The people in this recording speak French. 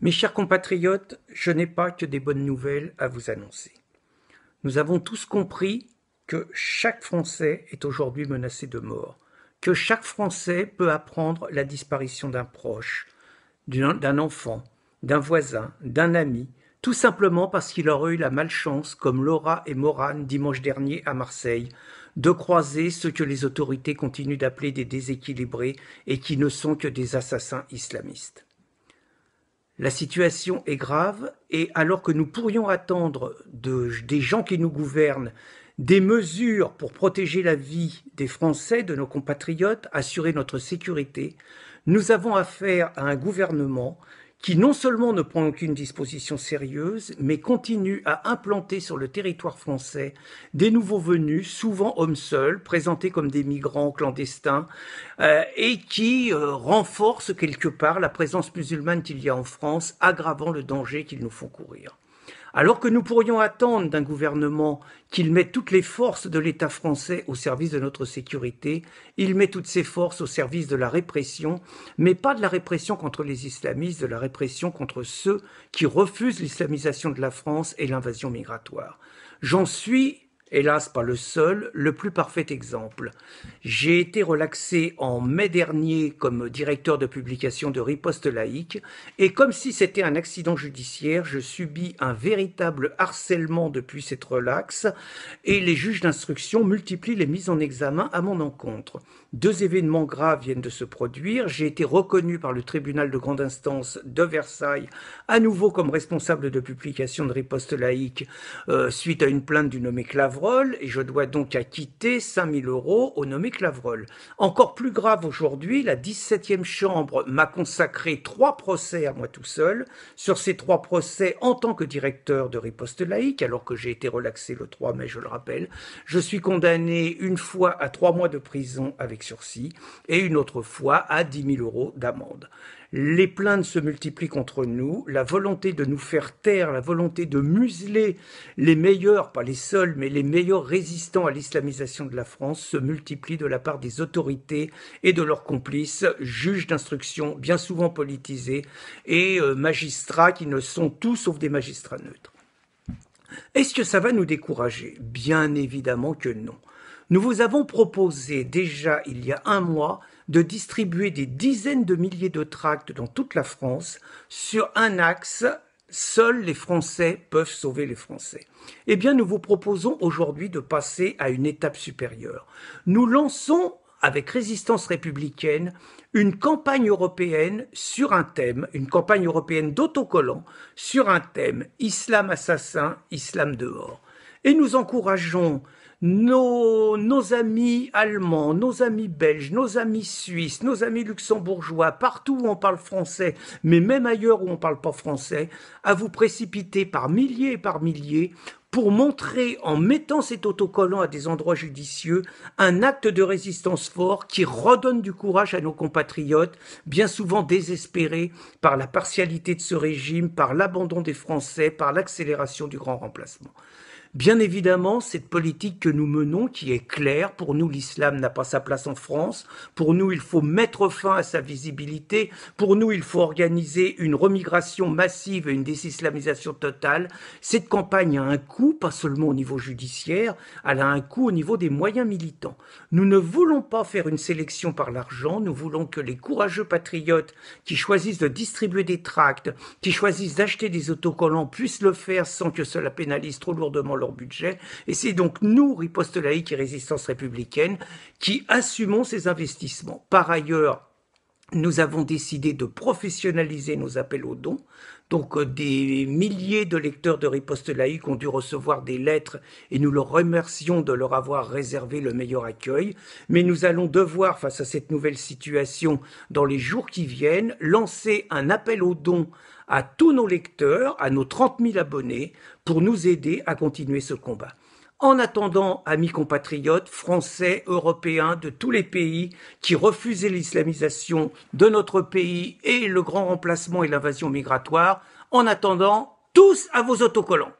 Mes chers compatriotes, je n'ai pas que des bonnes nouvelles à vous annoncer. Nous avons tous compris que chaque Français est aujourd'hui menacé de mort, que chaque Français peut apprendre la disparition d'un proche, d'un enfant, d'un voisin, d'un ami, tout simplement parce qu'il aurait eu la malchance, comme Laura et Morane dimanche dernier à Marseille, de croiser ce que les autorités continuent d'appeler des déséquilibrés et qui ne sont que des assassins islamistes. La situation est grave et alors que nous pourrions attendre des gens qui nous gouvernent des mesures pour protéger la vie des Français, de nos compatriotes, assurer notre sécurité, nous avons affaire à un gouvernement qui non seulement ne prend aucune disposition sérieuse, mais continue à implanter sur le territoire français des nouveaux venus, souvent hommes seuls, présentés comme des migrants clandestins, euh, et qui euh, renforcent quelque part la présence musulmane qu'il y a en France, aggravant le danger qu'ils nous font courir. Alors que nous pourrions attendre d'un gouvernement qu'il mette toutes les forces de l'État français au service de notre sécurité, il met toutes ses forces au service de la répression, mais pas de la répression contre les islamistes, de la répression contre ceux qui refusent l'islamisation de la France et l'invasion migratoire. J'en suis hélas pas le seul, le plus parfait exemple. J'ai été relaxé en mai dernier comme directeur de publication de Riposte laïque, et comme si c'était un accident judiciaire, je subis un véritable harcèlement depuis cette relaxe, et les juges d'instruction multiplient les mises en examen à mon encontre. Deux événements graves viennent de se produire, j'ai été reconnu par le tribunal de grande instance de Versailles à nouveau comme responsable de publication de Riposte laïque euh, suite à une plainte du nommé et je dois donc acquitter 5000 euros au nommé claveroll Encore plus grave aujourd'hui, la 17e Chambre m'a consacré trois procès à moi tout seul. Sur ces trois procès, en tant que directeur de Riposte Laïque, alors que j'ai été relaxé le 3 mai, je le rappelle, je suis condamné une fois à trois mois de prison avec sursis et une autre fois à 10 000 euros d'amende. Les plaintes se multiplient contre nous, la volonté de nous faire taire, la volonté de museler les meilleurs, pas les seuls, mais les meilleurs résistants à l'islamisation de la France se multiplient de la part des autorités et de leurs complices, juges d'instruction bien souvent politisés et euh, magistrats qui ne sont tous sauf des magistrats neutres. Est-ce que ça va nous décourager Bien évidemment que non. Nous vous avons proposé déjà il y a un mois de distribuer des dizaines de milliers de tracts dans toute la France sur un axe Seuls les Français peuvent sauver les Français. Eh bien, nous vous proposons aujourd'hui de passer à une étape supérieure. Nous lançons, avec Résistance républicaine, une campagne européenne sur un thème, une campagne européenne d'autocollants sur un thème Islam assassin, Islam dehors. Et nous encourageons nos, amis allemands, nos amis belges, nos amis suisses, nos amis luxembourgeois, partout où on parle français, mais même ailleurs où on ne parle pas français, à vous précipiter par milliers et par milliers pour montrer, en mettant cet autocollant à des endroits judicieux, un acte de résistance fort qui redonne du courage à nos compatriotes, bien souvent désespérés par la partialité de ce régime, par l'abandon des Français, par l'accélération du grand remplacement. Bien évidemment, cette politique que nous menons, qui est claire, pour nous l'islam n'a pas sa place en France, pour nous il faut mettre fin à sa visibilité, pour nous il faut organiser une remigration massive et une désislamisation totale. Cette campagne a un coût, pas seulement au niveau judiciaire, elle a un coût au niveau des moyens militants. Nous ne voulons pas faire une sélection par l'argent, nous voulons que les courageux patriotes qui choisissent de distribuer des tracts, qui choisissent d'acheter des autocollants puissent le faire sans que cela pénalise trop lourdement leur budget. Et c'est donc nous, riposte laïque et résistance républicaine, qui assumons ces investissements. Par ailleurs, nous avons décidé de professionnaliser nos appels aux dons. Donc euh, des milliers de lecteurs de Riposte laïque ont dû recevoir des lettres et nous leur remercions de leur avoir réservé le meilleur accueil. Mais nous allons devoir, face à cette nouvelle situation, dans les jours qui viennent, lancer un appel aux dons à tous nos lecteurs, à nos 30 000 abonnés, pour nous aider à continuer ce combat. En attendant, amis compatriotes français, européens de tous les pays qui refusaient l'islamisation de notre pays et le grand remplacement et l'invasion migratoire, en attendant, tous à vos autocollants.